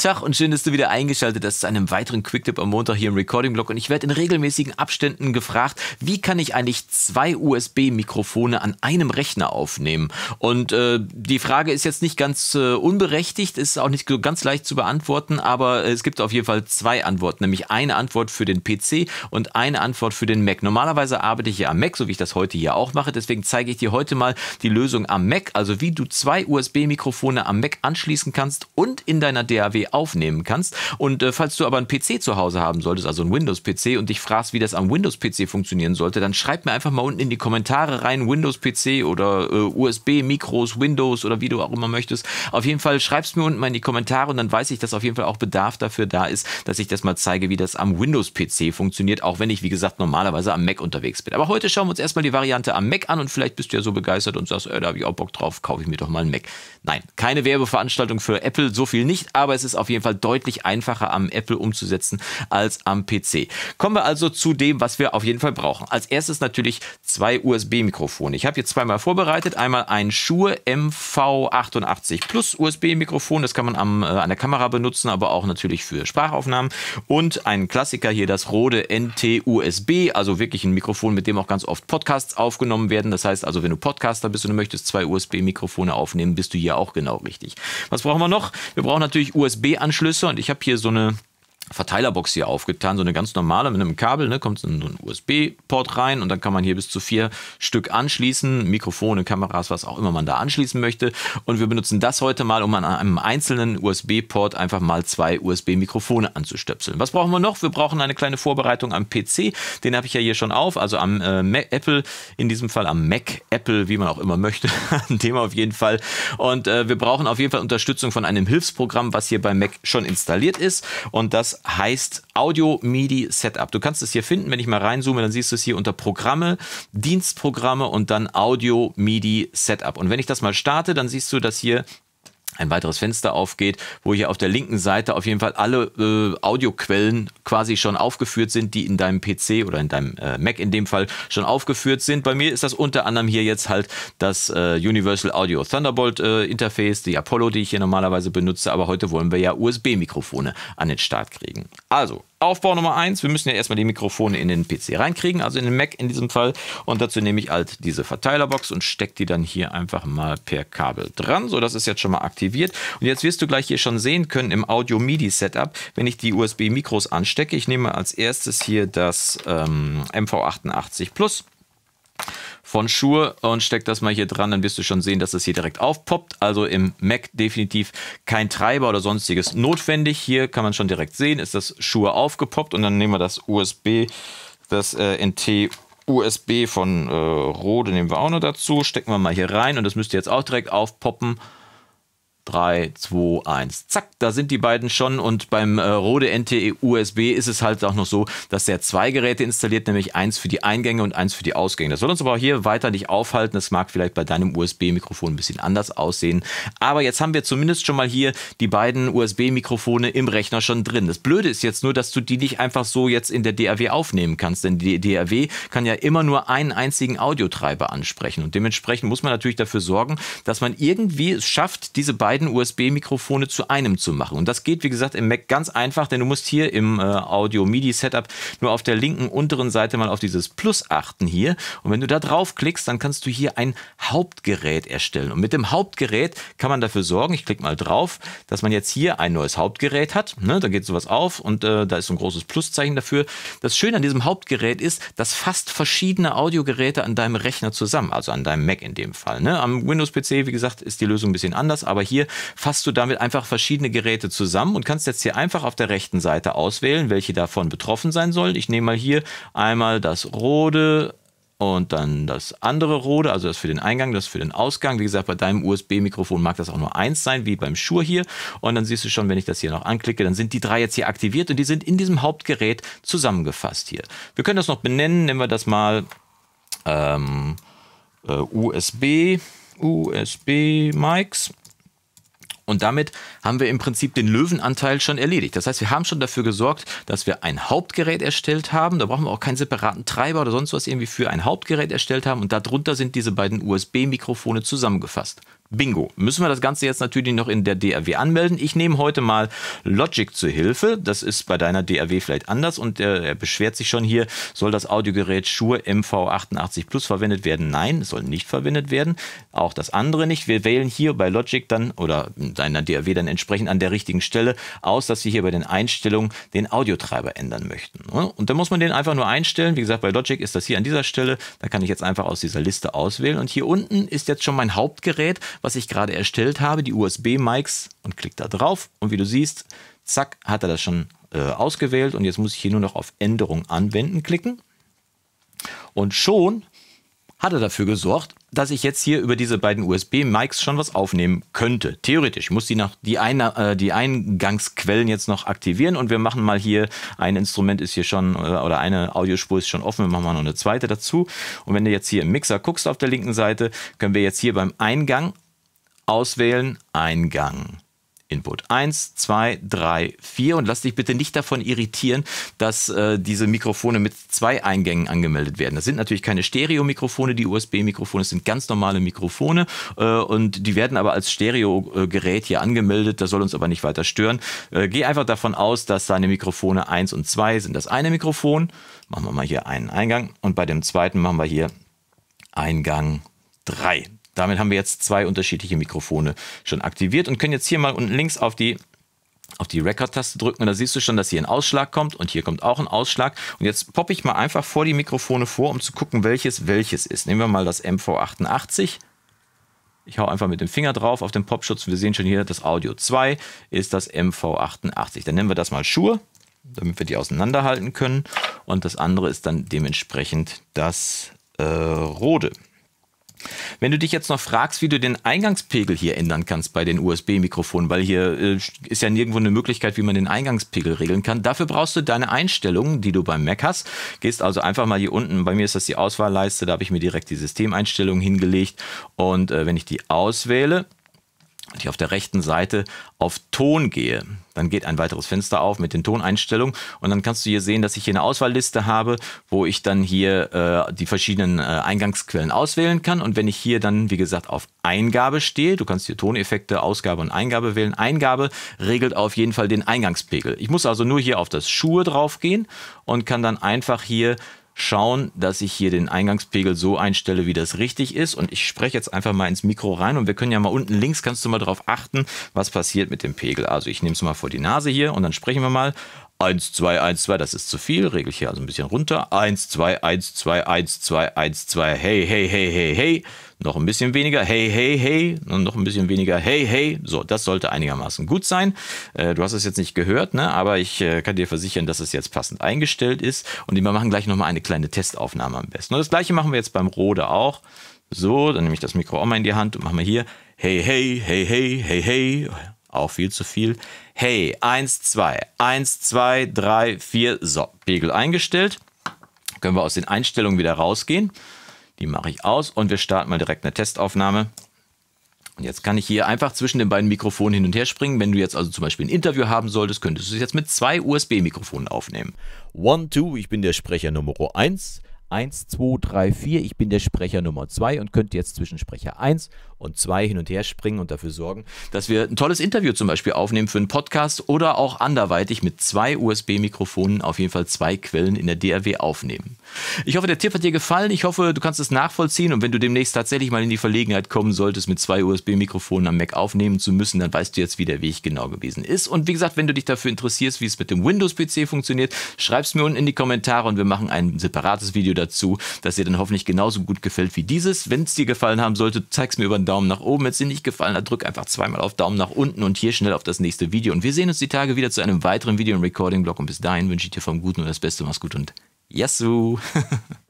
Tag und schön, dass du wieder eingeschaltet hast zu einem weiteren Quicktip am Montag hier im Recording-Blog. Und ich werde in regelmäßigen Abständen gefragt, wie kann ich eigentlich zwei USB-Mikrofone an einem Rechner aufnehmen? Und äh, die Frage ist jetzt nicht ganz äh, unberechtigt, ist auch nicht so ganz leicht zu beantworten, aber äh, es gibt auf jeden Fall zwei Antworten, nämlich eine Antwort für den PC und eine Antwort für den Mac. Normalerweise arbeite ich ja am Mac, so wie ich das heute hier auch mache. Deswegen zeige ich dir heute mal die Lösung am Mac, also wie du zwei USB-Mikrofone am Mac anschließen kannst und in deiner DAW aufnehmen kannst. Und äh, falls du aber einen PC zu Hause haben solltest, also einen Windows-PC, und dich fragst, wie das am Windows-PC funktionieren sollte, dann schreib mir einfach mal unten in die Kommentare rein, Windows-PC oder äh, USB-Mikros, Windows oder wie du auch immer möchtest. Auf jeden Fall schreib's mir unten mal in die Kommentare und dann weiß ich, dass auf jeden Fall auch Bedarf dafür da ist, dass ich das mal zeige, wie das am Windows-PC funktioniert, auch wenn ich, wie gesagt, normalerweise am Mac unterwegs bin. Aber heute schauen wir uns erstmal die Variante am Mac an und vielleicht bist du ja so begeistert und sagst, äh, da habe ich auch Bock drauf, kaufe ich mir doch mal einen Mac. Nein, keine Werbeveranstaltung für Apple, so viel nicht, aber es ist auf jeden Fall deutlich einfacher am Apple umzusetzen als am PC. Kommen wir also zu dem, was wir auf jeden Fall brauchen. Als erstes natürlich zwei USB-Mikrofone. Ich habe hier zweimal vorbereitet. Einmal ein Shure MV88 Plus USB-Mikrofon. Das kann man am, äh, an der Kamera benutzen, aber auch natürlich für Sprachaufnahmen. Und ein Klassiker hier, das Rode NT-USB. Also wirklich ein Mikrofon, mit dem auch ganz oft Podcasts aufgenommen werden. Das heißt also, wenn du Podcaster bist und du möchtest zwei USB-Mikrofone aufnehmen, bist du hier auch genau richtig. Was brauchen wir noch? Wir brauchen natürlich USB USB-Anschlüsse und ich habe hier so eine Verteilerbox hier aufgetan, so eine ganz normale mit einem Kabel, ne, kommt so ein USB-Port rein und dann kann man hier bis zu vier Stück anschließen, Mikrofone, Kameras, was auch immer man da anschließen möchte. Und wir benutzen das heute mal, um an einem einzelnen USB-Port einfach mal zwei USB-Mikrofone anzustöpseln. Was brauchen wir noch? Wir brauchen eine kleine Vorbereitung am PC, den habe ich ja hier schon auf, also am äh, Mac, Apple, in diesem Fall am Mac Apple, wie man auch immer möchte, an dem auf jeden Fall. Und äh, wir brauchen auf jeden Fall Unterstützung von einem Hilfsprogramm, was hier bei Mac schon installiert ist und das heißt Audio MIDI Setup. Du kannst es hier finden, wenn ich mal reinzoome, dann siehst du es hier unter Programme, Dienstprogramme und dann Audio MIDI Setup. Und wenn ich das mal starte, dann siehst du, dass hier ein weiteres Fenster aufgeht, wo hier auf der linken Seite auf jeden Fall alle äh, Audioquellen quasi schon aufgeführt sind, die in deinem PC oder in deinem äh, Mac in dem Fall schon aufgeführt sind. Bei mir ist das unter anderem hier jetzt halt das äh, Universal Audio Thunderbolt äh, Interface, die Apollo, die ich hier normalerweise benutze, aber heute wollen wir ja USB-Mikrofone an den Start kriegen. Also Aufbau Nummer 1, wir müssen ja erstmal die Mikrofone in den PC reinkriegen, also in den Mac in diesem Fall. Und dazu nehme ich halt diese Verteilerbox und stecke die dann hier einfach mal per Kabel dran. So, das ist jetzt schon mal aktiviert. Und jetzt wirst du gleich hier schon sehen können im Audio-MIDI-Setup, wenn ich die USB-Mikros anstecke. Ich nehme als erstes hier das ähm, MV88 Plus von Shure und steck das mal hier dran, dann wirst du schon sehen, dass es hier direkt aufpoppt. Also im Mac definitiv kein Treiber oder sonstiges notwendig. Hier kann man schon direkt sehen, ist das Schuhe aufgepoppt und dann nehmen wir das USB, das äh, NT USB von äh, Rode nehmen wir auch noch dazu, stecken wir mal hier rein und das müsste jetzt auch direkt aufpoppen. 3, 2, 1. Zack, da sind die beiden schon. Und beim äh, Rode NT e USB ist es halt auch noch so, dass der zwei Geräte installiert, nämlich eins für die Eingänge und eins für die Ausgänge. Das soll uns aber auch hier weiter nicht aufhalten. Das mag vielleicht bei deinem USB-Mikrofon ein bisschen anders aussehen. Aber jetzt haben wir zumindest schon mal hier die beiden USB-Mikrofone im Rechner schon drin. Das Blöde ist jetzt nur, dass du die nicht einfach so jetzt in der DAW aufnehmen kannst, denn die DAW kann ja immer nur einen einzigen Audiotreiber ansprechen. Und dementsprechend muss man natürlich dafür sorgen, dass man irgendwie es schafft, diese beiden beiden USB-Mikrofone zu einem zu machen. Und das geht, wie gesagt, im Mac ganz einfach, denn du musst hier im äh, Audio-MIDI-Setup nur auf der linken unteren Seite mal auf dieses Plus achten hier. Und wenn du da draufklickst, dann kannst du hier ein Hauptgerät erstellen. Und mit dem Hauptgerät kann man dafür sorgen, ich klicke mal drauf, dass man jetzt hier ein neues Hauptgerät hat. Ne, da geht sowas auf und äh, da ist so ein großes Pluszeichen dafür. Das Schöne an diesem Hauptgerät ist, dass fast verschiedene Audiogeräte an deinem Rechner zusammen, also an deinem Mac in dem Fall. Ne? Am Windows-PC, wie gesagt, ist die Lösung ein bisschen anders, aber hier fasst du damit einfach verschiedene Geräte zusammen und kannst jetzt hier einfach auf der rechten Seite auswählen, welche davon betroffen sein sollen. Ich nehme mal hier einmal das Rode, und dann das andere Rode, also das für den Eingang, das für den Ausgang. Wie gesagt, bei deinem USB-Mikrofon mag das auch nur eins sein, wie beim Shure hier. Und dann siehst du schon, wenn ich das hier noch anklicke, dann sind die drei jetzt hier aktiviert und die sind in diesem Hauptgerät zusammengefasst hier. Wir können das noch benennen, nehmen wir das mal ähm, äh, USB, USB-Mics. Und damit haben wir im Prinzip den Löwenanteil schon erledigt. Das heißt, wir haben schon dafür gesorgt, dass wir ein Hauptgerät erstellt haben. Da brauchen wir auch keinen separaten Treiber oder sonst was irgendwie für ein Hauptgerät erstellt haben. Und darunter sind diese beiden USB-Mikrofone zusammengefasst. Bingo. Müssen wir das Ganze jetzt natürlich noch in der DRW anmelden. Ich nehme heute mal Logic zur Hilfe. Das ist bei deiner DRW vielleicht anders und äh, er beschwert sich schon hier, soll das Audiogerät Shure MV88 Plus verwendet werden? Nein, es soll nicht verwendet werden. Auch das andere nicht. Wir wählen hier bei Logic dann oder deiner DRW dann entsprechend an der richtigen Stelle aus, dass wir hier bei den Einstellungen den Audiotreiber ändern möchten. Ne? Und da muss man den einfach nur einstellen. Wie gesagt, bei Logic ist das hier an dieser Stelle. Da kann ich jetzt einfach aus dieser Liste auswählen. Und hier unten ist jetzt schon mein Hauptgerät was ich gerade erstellt habe, die USB-Mics und klick da drauf und wie du siehst, zack, hat er das schon äh, ausgewählt und jetzt muss ich hier nur noch auf Änderung anwenden klicken und schon hat er dafür gesorgt, dass ich jetzt hier über diese beiden USB-Mics schon was aufnehmen könnte. Theoretisch ich muss die, nach, die, eine, äh, die Eingangsquellen jetzt noch aktivieren und wir machen mal hier, ein Instrument ist hier schon äh, oder eine Audiospur ist schon offen, wir machen mal noch eine zweite dazu. Und wenn du jetzt hier im Mixer guckst auf der linken Seite, können wir jetzt hier beim Eingang auswählen Eingang. Input 1, 2, 3, 4 und lass dich bitte nicht davon irritieren, dass äh, diese Mikrofone mit zwei Eingängen angemeldet werden. Das sind natürlich keine Stereo-Mikrofone, die USB-Mikrofone, das sind ganz normale Mikrofone äh, und die werden aber als Stereo-Gerät hier angemeldet, das soll uns aber nicht weiter stören. Äh, geh einfach davon aus, dass deine Mikrofone 1 und 2 sind das eine Mikrofon. Machen wir mal hier einen Eingang und bei dem zweiten machen wir hier Eingang 3. Damit haben wir jetzt zwei unterschiedliche Mikrofone schon aktiviert und können jetzt hier mal unten links auf die auf die Record-Taste drücken und da siehst du schon, dass hier ein Ausschlag kommt und hier kommt auch ein Ausschlag. Und jetzt poppe ich mal einfach vor die Mikrofone vor, um zu gucken, welches welches ist. Nehmen wir mal das MV88. Ich hau einfach mit dem Finger drauf auf den Popschutz. Wir sehen schon hier, das Audio 2 ist das MV88. Dann nennen wir das mal Schuhe, damit wir die auseinanderhalten können. Und das andere ist dann dementsprechend das äh, Rode. Wenn du dich jetzt noch fragst, wie du den Eingangspegel hier ändern kannst bei den USB-Mikrofonen, weil hier äh, ist ja nirgendwo eine Möglichkeit, wie man den Eingangspegel regeln kann. Dafür brauchst du deine Einstellungen, die du beim Mac hast. Gehst also einfach mal hier unten, bei mir ist das die Auswahlleiste, da habe ich mir direkt die Systemeinstellungen hingelegt und äh, wenn ich die auswähle, wenn ich auf der rechten Seite auf Ton gehe, dann geht ein weiteres Fenster auf mit den Toneinstellungen und dann kannst du hier sehen, dass ich hier eine Auswahlliste habe, wo ich dann hier äh, die verschiedenen äh, Eingangsquellen auswählen kann und wenn ich hier dann, wie gesagt, auf Eingabe stehe, du kannst hier Toneffekte, Ausgabe und Eingabe wählen, Eingabe regelt auf jeden Fall den Eingangspegel. Ich muss also nur hier auf das Schuhe draufgehen und kann dann einfach hier schauen, dass ich hier den Eingangspegel so einstelle, wie das richtig ist. Und ich spreche jetzt einfach mal ins Mikro rein und wir können ja mal unten links, kannst du mal drauf achten, was passiert mit dem Pegel. Also ich nehme es mal vor die Nase hier und dann sprechen wir mal 1, 2, 1, 2, das ist zu viel, regel ich hier also ein bisschen runter. 1, 2, 1, 2, 1, 2, 1, 2, hey, hey, hey, hey, hey. Noch ein bisschen weniger, hey, hey, hey. Und noch ein bisschen weniger, hey, hey. So, das sollte einigermaßen gut sein. Äh, du hast es jetzt nicht gehört, ne? aber ich äh, kann dir versichern, dass es jetzt passend eingestellt ist. Und wir machen gleich nochmal eine kleine Testaufnahme am besten. Und das gleiche machen wir jetzt beim Rode auch. So, dann nehme ich das Mikro auch mal in die Hand und machen wir hier, hey, hey, hey, hey, hey, hey auch viel zu viel. Hey, 1, 2, 1, 2, 3, 4, so, Pegel eingestellt. Können wir aus den Einstellungen wieder rausgehen. Die mache ich aus und wir starten mal direkt eine Testaufnahme. Und jetzt kann ich hier einfach zwischen den beiden Mikrofonen hin und her springen. Wenn du jetzt also zum Beispiel ein Interview haben solltest, könntest du es jetzt mit zwei USB-Mikrofonen aufnehmen. 1, 2, ich bin der Sprecher Nummer 1. 1, 2, 3, 4, ich bin der Sprecher Nummer 2 und könnte jetzt zwischen Sprecher 1 und zwei hin und her springen und dafür sorgen, dass wir ein tolles Interview zum Beispiel aufnehmen für einen Podcast oder auch anderweitig mit zwei USB-Mikrofonen auf jeden Fall zwei Quellen in der DRW aufnehmen. Ich hoffe, der Tipp hat dir gefallen. Ich hoffe, du kannst es nachvollziehen und wenn du demnächst tatsächlich mal in die Verlegenheit kommen solltest, mit zwei USB-Mikrofonen am Mac aufnehmen zu müssen, dann weißt du jetzt, wie der Weg genau gewesen ist. Und wie gesagt, wenn du dich dafür interessierst, wie es mit dem Windows-PC funktioniert, schreib's mir unten in die Kommentare und wir machen ein separates Video dazu, das dir dann hoffentlich genauso gut gefällt wie dieses. Wenn es dir gefallen haben sollte, zeig's mir über einen Daumen nach oben. Wenn es dir nicht gefallen hat, drück einfach zweimal auf Daumen nach unten und hier schnell auf das nächste Video. Und wir sehen uns die Tage wieder zu einem weiteren Video- im Recording-Blog. Und bis dahin wünsche ich dir vom Guten und das Beste. Mach's gut und Yassu!